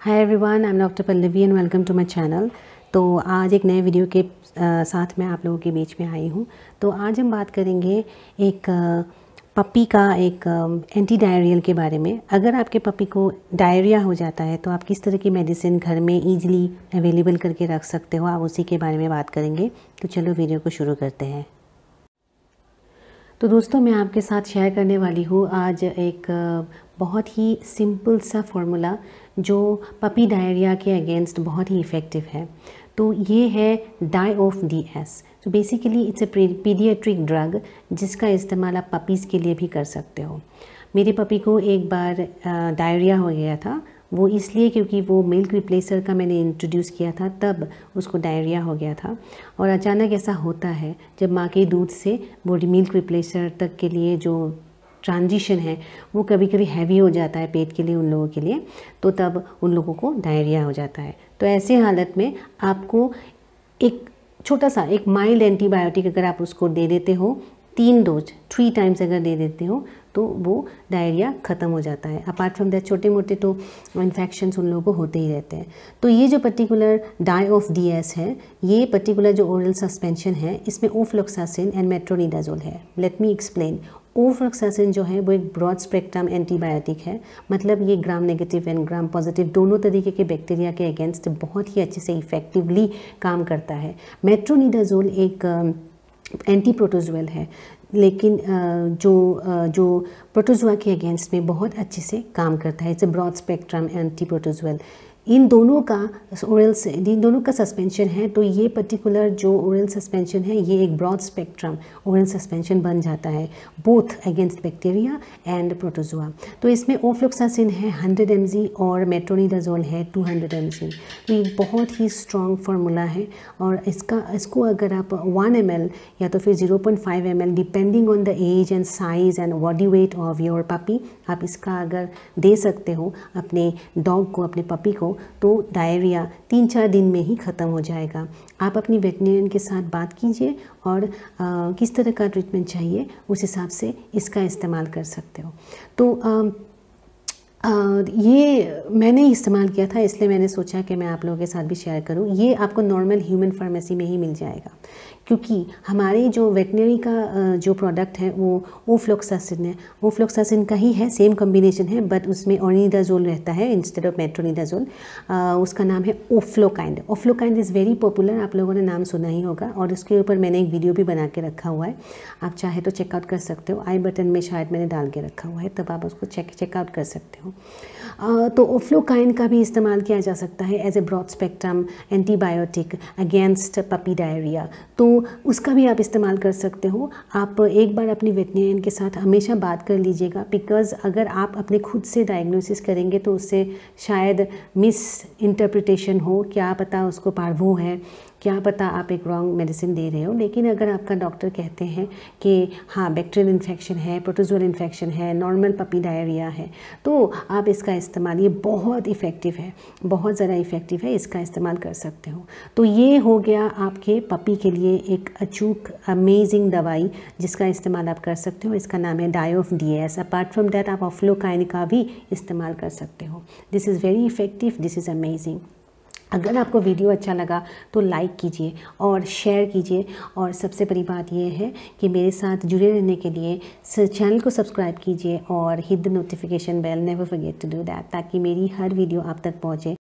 hi everyone I am doctor Pallavi and welcome to my channel तो आज एक नए वीडियो के साथ मैं आप लोगों के बीच में आई हूँ तो आज हम बात करेंगे एक पपी का एक एंटी डायरियल के बारे में अगर आपके पपी को डायरिया हो जाता है तो आप किस तरह की मेडिसिन घर में ईजिली अवेलेबल करके रख सकते हो आप उसी के बारे में बात करेंगे तो चलो वीडियो को शुरू करते हैं तो दोस्तों मैं आपके साथ शेयर करने वाली हूँ आज एक बहुत ही सिंपल सा फॉर्मूला जो पपी डायरिया के अगेंस्ट बहुत ही इफ़ेक्टिव है तो ये है डाई ऑफ डी एस तो basically it's a paediatric drug जिसका इस्तेमाल आप पपीज़ के लिए भी कर सकते हो मेरे पपी को एक बार डायरिया हो गया था वो इसलिए क्योंकि वो मिल्क रिप्लेसर का मैंने इंट्रोड्यूस किया था तब उसको डायरिया हो गया था और अचानक ऐसा होता है जब माँ के दूध से वो मिल्क रिप्लेसर तक के लिए जो ट्रांजिशन है वो कभी कभी हैवी हो जाता है पेट के लिए उन लोगों के लिए तो तब उन लोगों को डायरिया हो जाता है तो ऐसे हालत में आपको एक छोटा सा एक माइल्ड एंटीबायोटिक अगर आप उसको दे देते हो तीन डोज थ्री टाइम्स अगर दे देते हो तो वो डायरिया ख़त्म हो जाता है अपार्ट फ्रॉम दैट छोटे मोटे तो इन्फेक्शन उन लोगों को होते ही रहते हैं तो ये जो particular Dioff D S है ये पर्टिकुलर जो ओरल सस्पेंशन है इसमें ओफ्लोक्सासिन एंड मेट्रोनिडाजोल है लेट मी एक्सप्लेन ओफ्लॉक्सासिन जो है वो एक ब्रॉड स्पेक्ट्रम एंटीबायोटिक है मतलब ये gram negative and gram positive दोनों तरीके के बैक्टीरिया के अगेंस्ट बहुत ही अच्छे से इफेक्टिवली काम करता है मेट्रोनिडाजोल एक एंटी प्रोटोजुअल है लेकिन जो जो प्रोटोजुआ के अगेंस्ट में बहुत अच्छे से काम करता है it's a broad spectrum anti protozoal इन दोनों का ओरल इन दोनों का सस्पेंशन है तो ये पर्टिकुलर जो ओरल सस्पेंशन है ये एक ब्रॉड स्पेक्ट्रम ओरल सस्पेंशन बन जाता है both against bacteria and protozoa तो इसमें ओफ्लोक्सासिन है 100 एम और मेट्रोनिडाजोल है 200 हंड्रेड एम तो ये बहुत ही स्ट्रॉन्ग फार्मूला है और इसका इसको अगर आप 1 एम या तो फिर 0.5 point depending on the age and size and body weight of your puppy आप इसका अगर दे सकते हो अपने डॉग को अपने पपी को तो डायरिया तीन चार दिन में ही ख़त्म हो जाएगा आप अपनी वेटनेरियन के साथ बात कीजिए और आ, किस तरह का ट्रीटमेंट चाहिए उस हिसाब से इसका इस्तेमाल कर सकते हो तो आ, आ, ये मैंने इस्तेमाल किया था इसलिए मैंने सोचा कि मैं आप लोगों के साथ भी शेयर करूं ये आपको नॉर्मल ह्यूमन फार्मेसी में ही मिल जाएगा क्योंकि हमारे जो वेटनरी का जो प्रोडक्ट है वो ओफ्लोक्सासिन है ओफ्लोक्सासिन का ही है सेम कम्बिनेशन है बट उसमें ऑर्निडाजोल रहता है इंस्टेड ऑफ मेट्रोनिडाजोल उसका नाम है Oflokind Oflokind is very popular आप लोगों ने नाम सुना ही होगा और उसके ऊपर मैंने एक वीडियो भी बना के रखा हुआ है आप चाहे तो चेकआउट कर सकते हो आई बटन में शायद मैंने डाल के रखा हुआ है तब आप उसको चेक चेकआउट कर सकते हो तो ओफ्लोकाइन का भी इस्तेमाल किया जा सकता है as a broad spectrum antibiotic against puppy diarrhoea तो तो उसका भी आप इस्तेमाल कर सकते हो आप एक बार अपनी वेटनेरियन के साथ हमेशा बात कर लीजिएगा बिकॉज़ अगर आप अपने खुद से डायग्नोसिस करेंगे तो उससे शायद मिस इंटरप्रिटेशन हो क्या पता उसको पार्वो है क्या पता आप एक रॉन्ग मेडिसिन दे रहे हो लेकिन अगर आपका डॉक्टर कहते हैं कि हाँ बैक्टीरियल इन्फेक्शन है प्रोटोजोल इन्फेक्शन है नॉर्मल पपी डायरिया है तो आप इसका इस्तेमाल ये बहुत इफ़ेक्टिव है बहुत ज़्यादा इफ़ेक्टिव है इसका इस्तेमाल कर सकते हो तो ये हो गया आपके पपी के लिए एक अचूक अमेजिंग दवाई जिसका इस्तेमाल आप कर सकते हो इसका नाम है Dioff D S apart from that आप ऑफ्लोकाइन का भी इस्तेमाल कर सकते हो this is very effective this is amazing अगर आपको वीडियो अच्छा लगा तो लाइक कीजिए और शेयर कीजिए और सबसे बड़ी बात यह है कि मेरे साथ जुड़े रहने के लिए चैनल को सब्सक्राइब कीजिए और hit the notification bell never forget to do that ताकि मेरी हर वीडियो आप तक पहुँचे